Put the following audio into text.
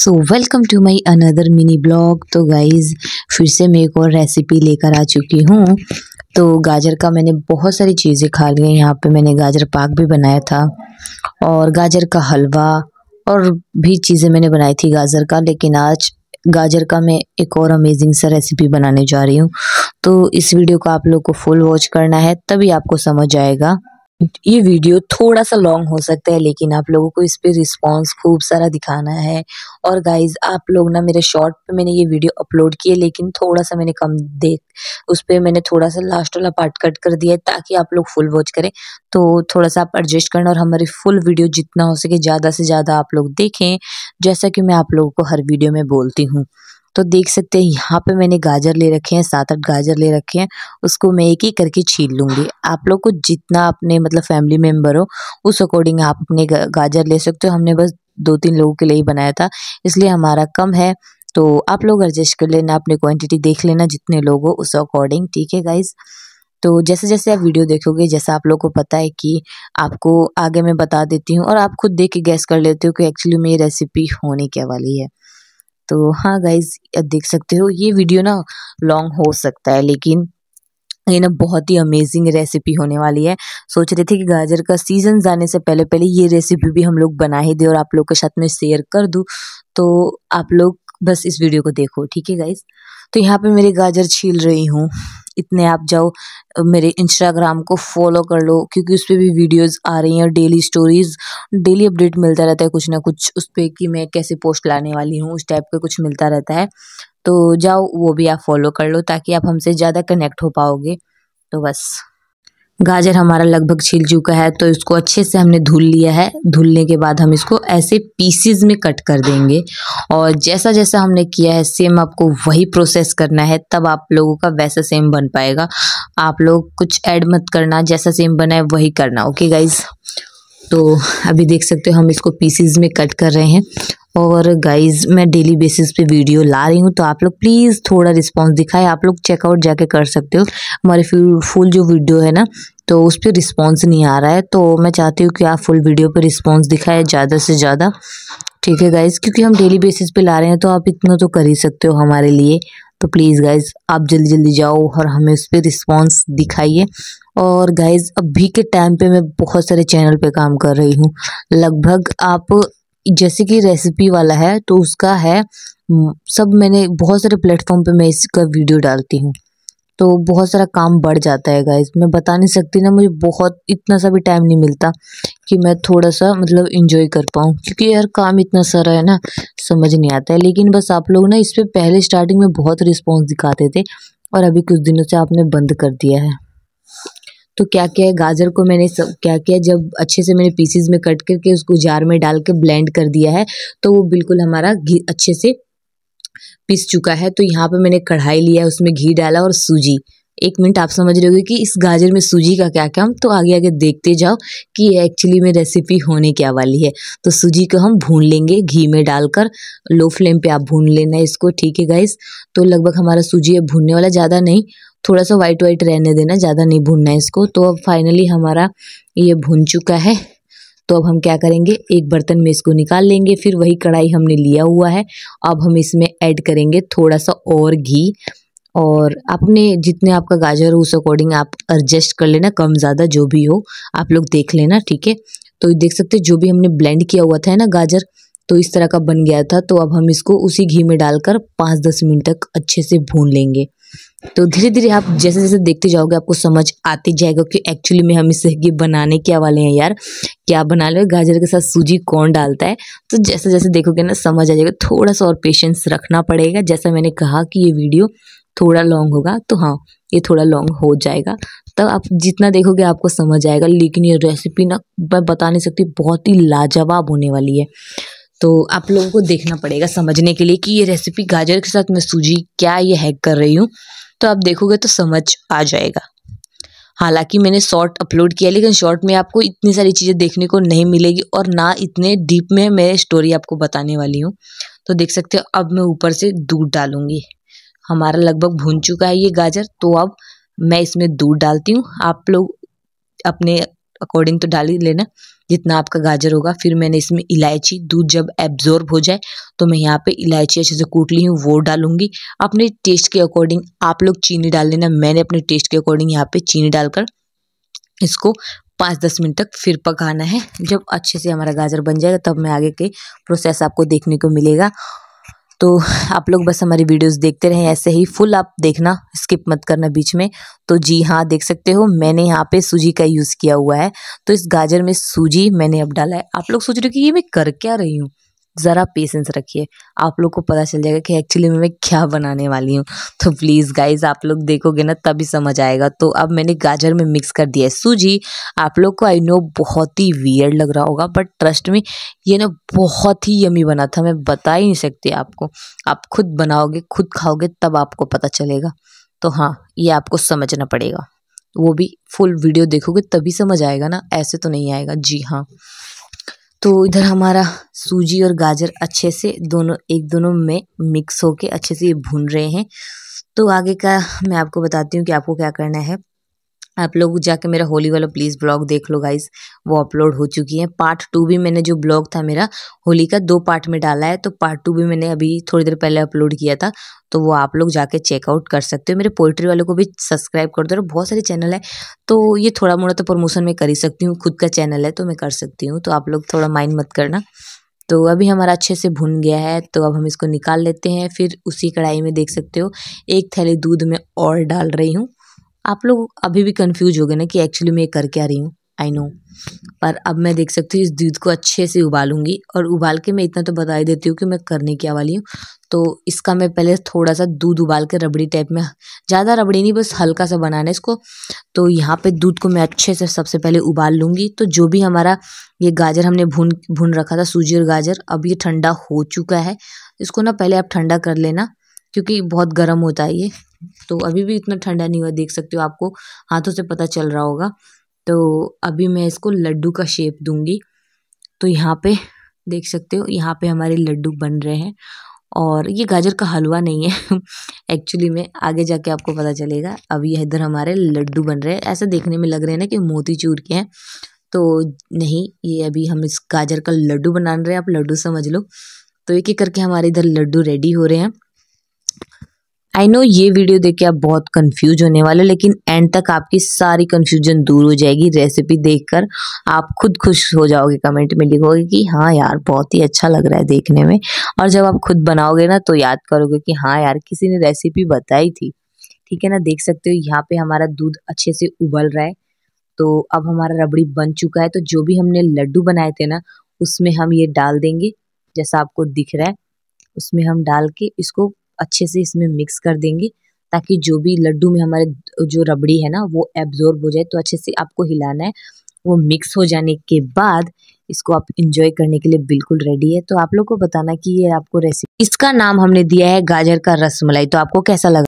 so welcome to my another mini blog तो guys फिर से मैं एक और रेसिपी लेकर आ चुकी हूँ तो गाजर का मैंने बहुत सारी चीज़ें खा ली हैं यहाँ पे मैंने गाजर पाक भी बनाया था और गाजर का हलवा और भी चीज़ें मैंने बनाई थी गाजर का लेकिन आज गाजर का मैं एक और अमेजिंग सा रेसिपी बनाने जा रही हूँ तो इस वीडियो को आप लोग को फुल वॉच करना है तभी आपको समझ आएगा ये वीडियो थोड़ा सा लॉन्ग हो सकता है लेकिन आप लोगों को इस पे रिस्पॉन्स खूब सारा दिखाना है और गाइज आप लोग ना मेरे शॉर्ट पे मैंने ये वीडियो अपलोड किए लेकिन थोड़ा सा मैंने कम देख उस पर मैंने थोड़ा सा लास्ट वाला पार्ट कट कर दिया है ताकि आप लोग फुल वॉच करें तो थोड़ा सा आप एडजस्ट करना और हमारी फुल वीडियो जितना हो सके ज़्यादा से ज़्यादा आप लोग देखें जैसा कि मैं आप लोगों को हर वीडियो में बोलती हूँ तो देख सकते हैं यहाँ पे मैंने गाजर ले रखे हैं सात आठ गाजर ले रखे हैं उसको मैं एक ही करके छील लूँगी आप लोग को जितना अपने मतलब फैमिली मेम्बर हो उस अकॉर्डिंग आप अपने गाजर ले सकते हो हमने बस दो तीन लोगों के लिए ही बनाया था इसलिए हमारा कम है तो आप लोग एडजस्ट कर लेना अपनी क्वांटिटी देख लेना जितने लोग हो उस अकॉर्डिंग ठीक है गाइज़ तो जैसे जैसे आप वीडियो देखोगे जैसा आप लोग को पता है कि आपको आगे मैं बता देती हूँ और आप खुद देख के गैस कर लेते हो कि एक्चुअली में ये रेसिपी होने क्या वाली है तो हाँ गाइज देख सकते हो ये वीडियो ना लॉन्ग हो सकता है लेकिन ये ना बहुत ही अमेजिंग रेसिपी होने वाली है सोच रहे थे कि गाजर का सीज़न जाने से पहले पहले ये रेसिपी भी हम लोग बना ही दे और आप लोग के साथ में शेयर कर दूँ तो आप लोग बस इस वीडियो को देखो ठीक है गाइज तो यहाँ पे मेरे गाजर छील रही हूँ इतने आप जाओ मेरे इंस्टाग्राम को फॉलो कर लो क्योंकि उस पर भी वीडियोस आ रही हैं डेली स्टोरीज़ डेली अपडेट मिलता रहता है कुछ ना कुछ उस पर कि मैं कैसे पोस्ट लाने वाली हूँ उस टाइप का कुछ मिलता रहता है तो जाओ वो भी आप फॉलो कर लो ताकि आप हमसे ज़्यादा कनेक्ट हो पाओगे तो बस गाजर हमारा लगभग छिल चुका है तो इसको अच्छे से हमने धुल लिया है धुलने के बाद हम इसको ऐसे पीसेस में कट कर देंगे और जैसा जैसा हमने किया है सेम आपको वही प्रोसेस करना है तब आप लोगों का वैसा सेम बन पाएगा आप लोग कुछ ऐड मत करना जैसा सेम बना है वही करना ओके गाइज तो अभी देख सकते हो हम इसको पीसीज में कट कर रहे हैं और गाइज मैं डेली बेसिस पे वीडियो ला रही हूँ तो आप लोग प्लीज़ थोड़ा रिस्पांस दिखाए आप लोग चेकआउट जाके कर सकते हो हमारे फुल जो वीडियो है ना तो उस पर रिस्पॉन्स नहीं आ रहा है तो मैं चाहती हूँ कि आप फुल वीडियो पर रिस्पॉन्स दिखाए ज़्यादा से ज़्यादा ठीक है गाइज़ क्योंकि हम डेली बेसिस पे ला रहे हैं तो आप इतना तो कर ही सकते हो हमारे लिए तो प्लीज़ गाइज़ आप जल्दी जल्दी जाओ और हमें उस पर रिस्पॉन्स दिखाइए और गाइज़ अभी के टाइम पे मैं बहुत सारे चैनल पे काम कर रही हूँ लगभग आप जैसे कि रेसिपी वाला है तो उसका है सब मैंने बहुत सारे प्लेटफॉर्म पे मैं इसका वीडियो डालती हूँ तो बहुत सारा काम बढ़ जाता है गाइज मैं बता नहीं सकती ना मुझे बहुत इतना सा भी टाइम नहीं मिलता कि मैं थोड़ा सा मतलब इंजॉय कर पाऊँ क्योंकि यार काम इतना सारा है ना समझ नहीं आता है लेकिन बस आप लोग ना इस पर पहले स्टार्टिंग में बहुत रिस्पॉन्स दिखाते थे और अभी कुछ दिनों से आपने बंद कर दिया है तो क्या क्या है गाजर को मैंने सब क्या किया जब अच्छे से मैंने पीसीज में कट करके उसको जार में डाल के ब्लेंड कर दिया है तो वो बिल्कुल हमारा घी अच्छे से पिस चुका है तो यहाँ पे मैंने कढ़ाई लिया उसमें घी डाला और सूजी एक मिनट आप समझ रहे हो कि इस गाजर में सूजी का क्या काम तो आगे आगे देखते जाओ कि ये एक्चुअली में रेसिपी होने क्या वाली है तो सूजी को हम भून लेंगे घी में डालकर लो फ्लेम पे आप भून लेना इसको ठीक है गाइस तो लगभग हमारा सूजी अब भूनने वाला ज़्यादा नहीं थोड़ा सा वाइट वाइट रहने देना ज़्यादा नहीं भूनना है इसको तो अब फाइनली हमारा ये भून चुका है तो अब हम क्या करेंगे एक बर्तन में इसको निकाल लेंगे फिर वही कढ़ाई हमने लिया हुआ है अब हम इसमें ऐड करेंगे थोड़ा सा और घी और आपने जितने आपका गाजर हो उस अकॉर्डिंग आप एडजस्ट कर लेना कम ज़्यादा जो भी हो आप लोग देख लेना ठीक है तो देख सकते जो भी हमने ब्लेंड किया हुआ था ना गाजर तो इस तरह का बन गया था तो अब हम इसको उसी घी में डालकर पाँच दस मिनट तक अच्छे से भून लेंगे तो धीरे धीरे आप जैसे जैसे देखते जाओगे आपको समझ आती जाएगा कि एक्चुअली में हम इसे ये बनाने क्या वाले हैं यार क्या बना लो गाजर के साथ सूजी कौन डालता है तो जैसे जैसे देखोगे ना समझ आ जाएगा थोड़ा सा और पेशेंस रखना पड़ेगा जैसा मैंने कहा कि ये वीडियो थोड़ा लॉन्ग होगा तो हाँ ये थोड़ा लॉन्ग हो जाएगा तब तो आप जितना देखोगे आपको समझ आएगा लेकिन ये रेसिपी ना मैं बता नहीं सकती बहुत ही लाजवाब होने वाली है तो आप लोगों को देखना पड़ेगा समझने के लिए कि ये रेसिपी गाजर के साथ मैं सूजी क्या ये हैक कर रही हूँ तो आप देखोगे तो समझ आ जाएगा हालांकि मैंने शॉर्ट अपलोड किया लेकिन शॉर्ट में आपको इतनी सारी चीज़ें देखने को नहीं मिलेगी और ना इतने डीप में मैं स्टोरी आपको बताने वाली हूँ तो देख सकते हो अब मैं ऊपर से दूध डालूंगी हमारा लगभग भून चुका है ये गाजर तो अब मैं इसमें दूध डालती हूँ आप लोग अपने अकॉर्डिंग तो डाल ही लेना जितना आपका गाजर होगा फिर मैंने इसमें इलायची दूध जब एब्जॉर्ब हो जाए तो मैं यहाँ पे इलायची अच्छे से कूट ली हूँ वो डालूंगी अपने टेस्ट के अकॉर्डिंग आप लोग चीनी डाल लेना मैंने अपने टेस्ट के अकॉर्डिंग यहाँ पे चीनी डालकर इसको पाँच दस मिनट तक फिर पकाना है जब अच्छे से हमारा गाजर बन जाएगा तब मैं आगे के प्रोसेस आपको देखने को मिलेगा तो आप लोग बस हमारी वीडियोस देखते रहें ऐसे ही फुल आप देखना स्किप मत करना बीच में तो जी हाँ देख सकते हो मैंने यहाँ पे सूजी का यूज़ किया हुआ है तो इस गाजर में सूजी मैंने अब डाला है आप लोग सोच रहे हो कि ये मैं कर क्या रही हूँ ज़रा पेशेंस रखिए आप लोग को पता चल जाएगा कि एक्चुअली मैं क्या बनाने वाली हूँ तो प्लीज़ गाइज आप लोग देखोगे ना तभी समझ आएगा तो अब मैंने गाजर में मिक्स कर दिया है सूजी आप लोग को आई नो बहुत ही वियर्ड लग रहा होगा बट ट्रस्ट में ये ना बहुत ही यमी बना था मैं बता ही नहीं सकती आपको आप खुद बनाओगे खुद खाओगे तब आपको पता चलेगा तो हाँ ये आपको समझना पड़ेगा वो भी फुल वीडियो देखोगे तभी समझ आएगा ना ऐसे तो नहीं आएगा जी हाँ तो इधर हमारा सूजी और गाजर अच्छे से दोनों एक दोनों में मिक्स होके अच्छे से ये भून रहे हैं तो आगे का मैं आपको बताती हूँ कि आपको क्या करना है आप लोग जाके मेरा होली वाला प्लीज़ ब्लॉग देख लो गाइस वो अपलोड हो चुकी है पार्ट टू भी मैंने जो ब्लॉग था मेरा होली का दो पार्ट में डाला है तो पार्ट टू भी मैंने अभी थोड़ी देर पहले अपलोड किया था तो वो आप लोग जाके चेकआउट कर सकते हो मेरे पोइट्री वालों को भी सब्सक्राइब कर दो और बहुत सारे चैनल है तो ये थोड़ा मोड़ा तो प्रमोशन मैं कर ही सकती हूँ खुद का चैनल है तो मैं कर सकती हूँ तो आप लोग थोड़ा माइंड मत करना तो अभी हमारा अच्छे से भुन गया है तो अब हम इसको निकाल लेते हैं फिर उसी कढ़ाई में देख सकते हो एक थैली दूध में और डाल रही हूँ आप लोग अभी भी कन्फ्यूज हो गए ना कि एक्चुअली मैं ये कर क्या रही हूँ आई नो पर अब मैं देख सकती हूँ इस दूध को अच्छे से उबालूंगी और उबाल के मैं इतना तो बता ही देती हूँ कि मैं करने क्या वाली हूँ तो इसका मैं पहले थोड़ा सा दूध उबाल के रबड़ी टाइप में ज़्यादा रबड़ी नहीं बस हल्का सा बनाना है इसको तो यहाँ पे दूध को मैं अच्छे से सबसे पहले उबाल लूँगी तो जो भी हमारा ये गाजर हमने भून भून रखा था सूजी और गाजर अब ये ठंडा हो चुका है इसको ना पहले आप ठंडा कर लेना क्योंकि बहुत गर्म होता है ये तो अभी भी इतना ठंडा नहीं हुआ देख सकते हो आपको हाथों से पता चल रहा होगा तो अभी मैं इसको लड्डू का शेप दूंगी तो यहाँ पे देख सकते हो यहाँ पे हमारे लड्डू बन रहे हैं और ये गाजर का हलवा नहीं है एक्चुअली में आगे जाके आपको पता चलेगा अब ये इधर हमारे लड्डू बन रहे हैं ऐसे देखने में लग रहे हैं ना कि मोती चूर के हैं तो नहीं ये अभी हम इस गाजर का लड्डू बना रहे हैं आप लड्डू समझ लो तो एक एक करके हमारे इधर लड्डू रेडी हो रहे हैं आई नो ये वीडियो देख के आप बहुत कंफ्यूज होने वाले लेकिन एंड तक आपकी सारी कंफ्यूजन दूर हो जाएगी रेसिपी देखकर आप खुद खुश हो जाओगे कमेंट में लिखोगे कि हाँ यार बहुत ही अच्छा लग रहा है देखने में और जब आप खुद बनाओगे ना तो याद करोगे कि हाँ यार किसी ने रेसिपी बताई थी ठीक है ना देख सकते हो यहाँ पे हमारा दूध अच्छे से उबल रहा है तो अब हमारा रबड़ी बन चुका है तो जो भी हमने लड्डू बनाए थे ना उसमें हम ये डाल देंगे जैसा आपको दिख रहा है उसमें हम डाल के इसको अच्छे से इसमें मिक्स कर देंगे ताकि जो भी लड्डू में हमारे जो रबड़ी है ना वो एब्जॉर्ब हो जाए तो अच्छे से आपको हिलाना है वो मिक्स हो जाने के बाद इसको आप इंजॉय करने के लिए बिल्कुल रेडी है तो आप लोग को बताना कि ये आपको रेसिपी इसका नाम हमने दिया है गाजर का रस मलाई तो आपको कैसा लगा